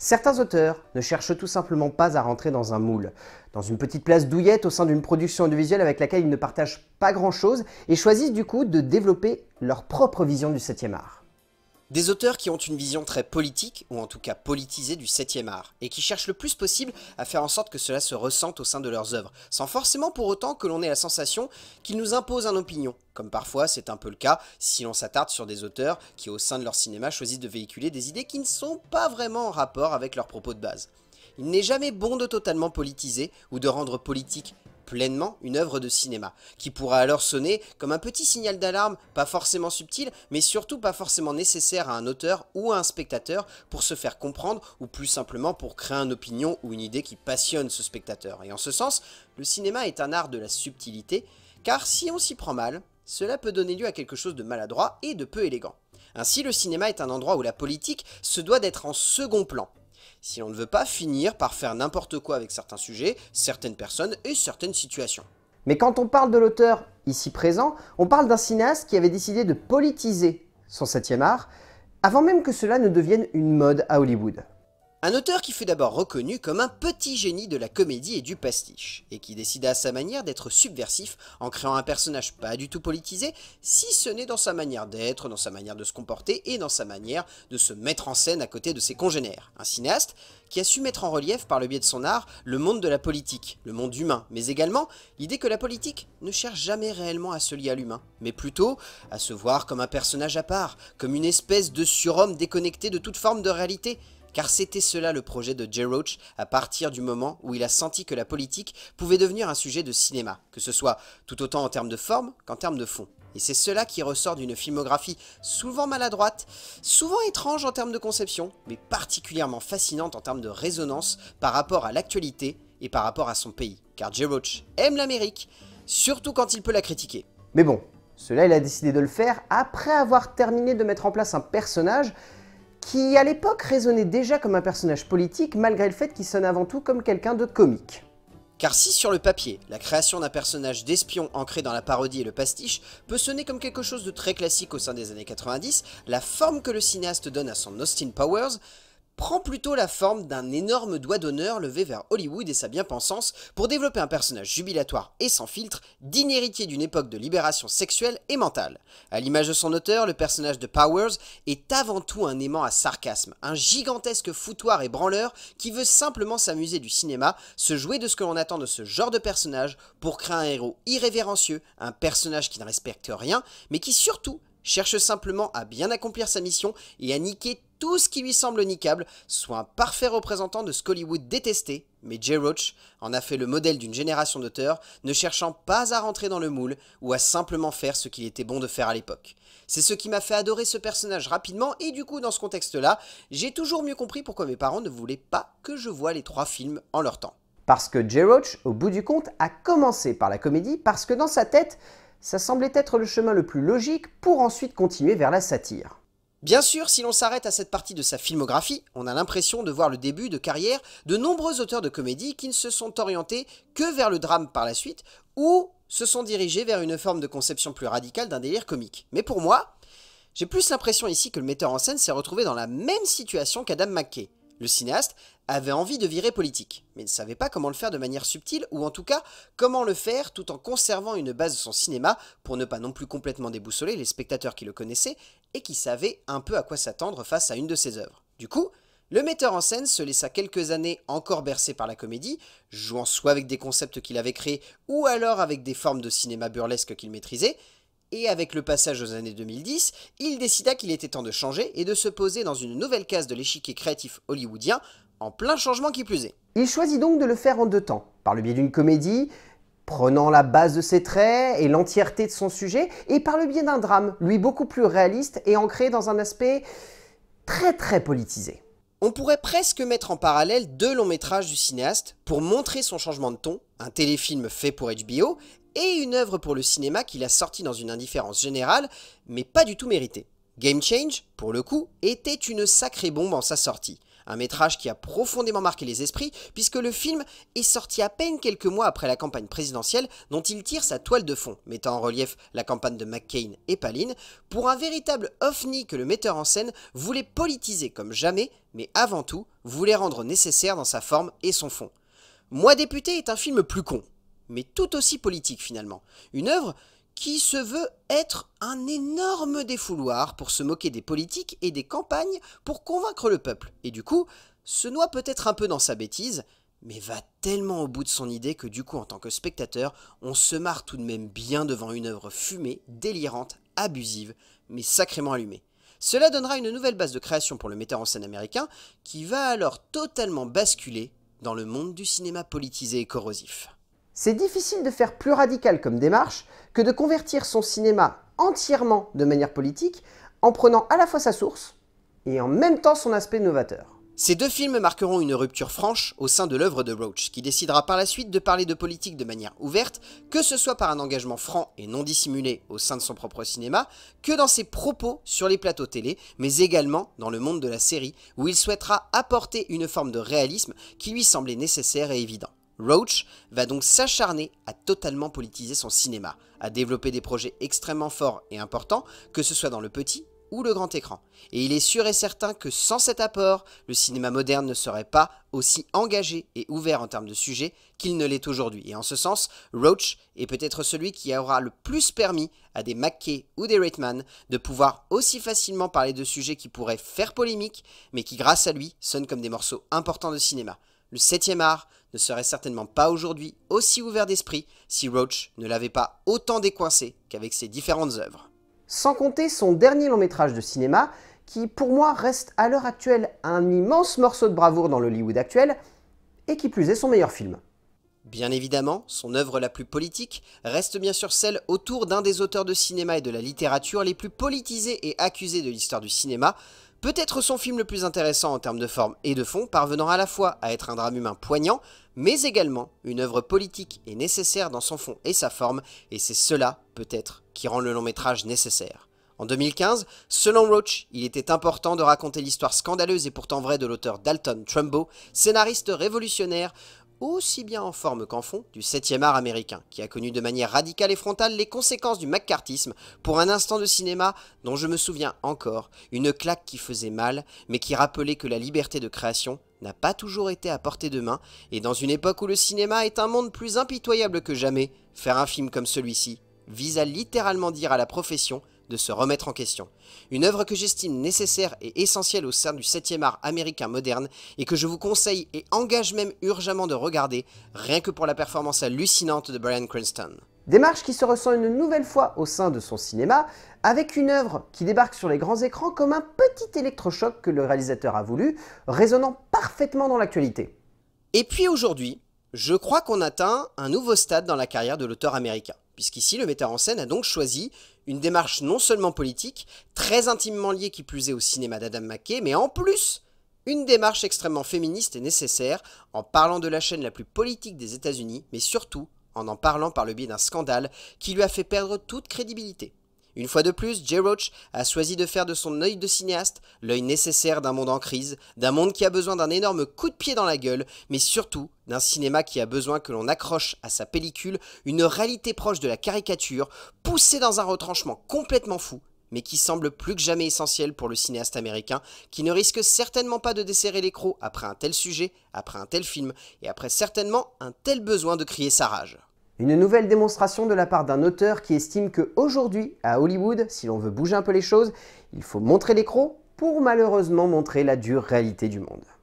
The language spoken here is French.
Certains auteurs ne cherchent tout simplement pas à rentrer dans un moule, dans une petite place douillette au sein d'une production audiovisuelle avec laquelle ils ne partagent pas grand-chose et choisissent du coup de développer leur propre vision du 7e art. Des auteurs qui ont une vision très politique, ou en tout cas politisée du 7 ème art, et qui cherchent le plus possible à faire en sorte que cela se ressente au sein de leurs œuvres, sans forcément pour autant que l'on ait la sensation qu'ils nous imposent un opinion, comme parfois c'est un peu le cas si l'on s'attarde sur des auteurs qui au sein de leur cinéma choisissent de véhiculer des idées qui ne sont pas vraiment en rapport avec leurs propos de base. Il n'est jamais bon de totalement politiser ou de rendre politique pleinement une œuvre de cinéma, qui pourra alors sonner comme un petit signal d'alarme, pas forcément subtil, mais surtout pas forcément nécessaire à un auteur ou à un spectateur pour se faire comprendre, ou plus simplement pour créer une opinion ou une idée qui passionne ce spectateur. Et en ce sens, le cinéma est un art de la subtilité, car si on s'y prend mal, cela peut donner lieu à quelque chose de maladroit et de peu élégant. Ainsi, le cinéma est un endroit où la politique se doit d'être en second plan, si on ne veut pas finir par faire n'importe quoi avec certains sujets, certaines personnes et certaines situations. Mais quand on parle de l'auteur ici présent, on parle d'un cinéaste qui avait décidé de politiser son septième art, avant même que cela ne devienne une mode à Hollywood. Un auteur qui fut d'abord reconnu comme un petit génie de la comédie et du pastiche, et qui décida à sa manière d'être subversif en créant un personnage pas du tout politisé, si ce n'est dans sa manière d'être, dans sa manière de se comporter et dans sa manière de se mettre en scène à côté de ses congénères. Un cinéaste qui a su mettre en relief par le biais de son art le monde de la politique, le monde humain, mais également l'idée que la politique ne cherche jamais réellement à se lier à l'humain, mais plutôt à se voir comme un personnage à part, comme une espèce de surhomme déconnecté de toute forme de réalité, car c'était cela le projet de Jay Roach à partir du moment où il a senti que la politique pouvait devenir un sujet de cinéma, que ce soit tout autant en termes de forme qu'en termes de fond. Et c'est cela qui ressort d'une filmographie souvent maladroite, souvent étrange en termes de conception, mais particulièrement fascinante en termes de résonance par rapport à l'actualité et par rapport à son pays. Car Jay Roach aime l'Amérique, surtout quand il peut la critiquer. Mais bon, cela il a décidé de le faire après avoir terminé de mettre en place un personnage qui à l'époque résonnait déjà comme un personnage politique malgré le fait qu'il sonne avant tout comme quelqu'un de comique. Car si sur le papier, la création d'un personnage d'espion ancré dans la parodie et le pastiche peut sonner comme quelque chose de très classique au sein des années 90, la forme que le cinéaste donne à son Austin Powers prend plutôt la forme d'un énorme doigt d'honneur levé vers Hollywood et sa bien-pensance pour développer un personnage jubilatoire et sans filtre, digne héritier d'une époque de libération sexuelle et mentale. À l'image de son auteur, le personnage de Powers est avant tout un aimant à sarcasme, un gigantesque foutoir et branleur qui veut simplement s'amuser du cinéma, se jouer de ce que l'on attend de ce genre de personnage pour créer un héros irrévérencieux, un personnage qui ne respecte rien, mais qui surtout cherche simplement à bien accomplir sa mission et à niquer tout ce qui lui semble niquable, soit un parfait représentant de ce qu'Hollywood détestait, mais Jay Roach en a fait le modèle d'une génération d'auteurs ne cherchant pas à rentrer dans le moule ou à simplement faire ce qu'il était bon de faire à l'époque. C'est ce qui m'a fait adorer ce personnage rapidement et du coup dans ce contexte-là, j'ai toujours mieux compris pourquoi mes parents ne voulaient pas que je voie les trois films en leur temps. Parce que Jay Roach, au bout du compte, a commencé par la comédie parce que dans sa tête, ça semblait être le chemin le plus logique pour ensuite continuer vers la satire. Bien sûr, si l'on s'arrête à cette partie de sa filmographie, on a l'impression de voir le début de carrière de nombreux auteurs de comédie qui ne se sont orientés que vers le drame par la suite ou se sont dirigés vers une forme de conception plus radicale d'un délire comique. Mais pour moi, j'ai plus l'impression ici que le metteur en scène s'est retrouvé dans la même situation qu'Adam McKay. Le cinéaste avait envie de virer politique, mais ne savait pas comment le faire de manière subtile, ou en tout cas comment le faire tout en conservant une base de son cinéma pour ne pas non plus complètement déboussoler les spectateurs qui le connaissaient et qui savaient un peu à quoi s'attendre face à une de ses œuvres. Du coup, le metteur en scène se laissa quelques années encore bercé par la comédie, jouant soit avec des concepts qu'il avait créés ou alors avec des formes de cinéma burlesque qu'il maîtrisait, et avec le passage aux années 2010, il décida qu'il était temps de changer et de se poser dans une nouvelle case de l'échiquier créatif hollywoodien, en plein changement qui plus est. Il choisit donc de le faire en deux temps, par le biais d'une comédie, prenant la base de ses traits et l'entièreté de son sujet, et par le biais d'un drame, lui beaucoup plus réaliste et ancré dans un aspect très très politisé. On pourrait presque mettre en parallèle deux longs métrages du cinéaste pour montrer son changement de ton, un téléfilm fait pour HBO et une œuvre pour le cinéma qu'il a sortie dans une indifférence générale, mais pas du tout méritée. Game Change, pour le coup, était une sacrée bombe en sa sortie. Un métrage qui a profondément marqué les esprits, puisque le film est sorti à peine quelques mois après la campagne présidentielle dont il tire sa toile de fond, mettant en relief la campagne de McCain et Palin, pour un véritable ovni que le metteur en scène voulait politiser comme jamais, mais avant tout voulait rendre nécessaire dans sa forme et son fond. Moi député est un film plus con, mais tout aussi politique finalement. Une œuvre qui se veut être un énorme défouloir pour se moquer des politiques et des campagnes pour convaincre le peuple. Et du coup, se noie peut-être un peu dans sa bêtise, mais va tellement au bout de son idée que du coup, en tant que spectateur, on se marre tout de même bien devant une œuvre fumée, délirante, abusive, mais sacrément allumée. Cela donnera une nouvelle base de création pour le metteur en scène américain, qui va alors totalement basculer dans le monde du cinéma politisé et corrosif. C'est difficile de faire plus radical comme démarche que de convertir son cinéma entièrement de manière politique en prenant à la fois sa source et en même temps son aspect novateur. Ces deux films marqueront une rupture franche au sein de l'œuvre de Roach, qui décidera par la suite de parler de politique de manière ouverte, que ce soit par un engagement franc et non dissimulé au sein de son propre cinéma, que dans ses propos sur les plateaux télé, mais également dans le monde de la série, où il souhaitera apporter une forme de réalisme qui lui semblait nécessaire et évident. Roach va donc s'acharner à totalement politiser son cinéma, à développer des projets extrêmement forts et importants, que ce soit dans le petit ou le grand écran. Et il est sûr et certain que sans cet apport, le cinéma moderne ne serait pas aussi engagé et ouvert en termes de sujets qu'il ne l'est aujourd'hui. Et en ce sens, Roach est peut-être celui qui aura le plus permis à des McKay ou des Reitman de pouvoir aussi facilement parler de sujets qui pourraient faire polémique, mais qui grâce à lui sonnent comme des morceaux importants de cinéma. Le 7 art ne serait certainement pas aujourd'hui aussi ouvert d'esprit si Roach ne l'avait pas autant décoincé qu'avec ses différentes œuvres. Sans compter son dernier long métrage de cinéma, qui pour moi reste à l'heure actuelle un immense morceau de bravoure dans l'Hollywood actuel, et qui plus est son meilleur film. Bien évidemment, son œuvre la plus politique reste bien sûr celle autour d'un des auteurs de cinéma et de la littérature les plus politisés et accusés de l'histoire du cinéma, Peut-être son film le plus intéressant en termes de forme et de fond, parvenant à la fois à être un drame humain poignant, mais également une œuvre politique et nécessaire dans son fond et sa forme, et c'est cela, peut-être, qui rend le long métrage nécessaire. En 2015, selon Roach, il était important de raconter l'histoire scandaleuse et pourtant vraie de l'auteur Dalton Trumbo, scénariste révolutionnaire aussi bien en forme qu'en fond du 7e art américain, qui a connu de manière radicale et frontale les conséquences du McCarthyisme pour un instant de cinéma dont je me souviens encore, une claque qui faisait mal, mais qui rappelait que la liberté de création n'a pas toujours été à portée de main, et dans une époque où le cinéma est un monde plus impitoyable que jamais, faire un film comme celui-ci vise à littéralement dire à la profession de se remettre en question. Une œuvre que j'estime nécessaire et essentielle au sein du 7e art américain moderne et que je vous conseille et engage même urgemment de regarder, rien que pour la performance hallucinante de Brian Cranston. Démarche qui se ressent une nouvelle fois au sein de son cinéma, avec une œuvre qui débarque sur les grands écrans comme un petit électrochoc que le réalisateur a voulu, résonnant parfaitement dans l'actualité. Et puis aujourd'hui, je crois qu'on atteint un nouveau stade dans la carrière de l'auteur américain puisqu'ici le metteur en scène a donc choisi une démarche non seulement politique, très intimement liée qui plus est au cinéma d'Adam McKay, mais en plus une démarche extrêmement féministe et nécessaire en parlant de la chaîne la plus politique des États-Unis, mais surtout en en parlant par le biais d'un scandale qui lui a fait perdre toute crédibilité. Une fois de plus, Jay Roach a choisi de faire de son œil de cinéaste l'œil nécessaire d'un monde en crise, d'un monde qui a besoin d'un énorme coup de pied dans la gueule, mais surtout d'un cinéma qui a besoin que l'on accroche à sa pellicule une réalité proche de la caricature, poussée dans un retranchement complètement fou, mais qui semble plus que jamais essentiel pour le cinéaste américain, qui ne risque certainement pas de desserrer l'écrou après un tel sujet, après un tel film, et après certainement un tel besoin de crier sa rage. Une nouvelle démonstration de la part d'un auteur qui estime que aujourd'hui, à Hollywood, si l'on veut bouger un peu les choses, il faut montrer l'écro pour malheureusement montrer la dure réalité du monde.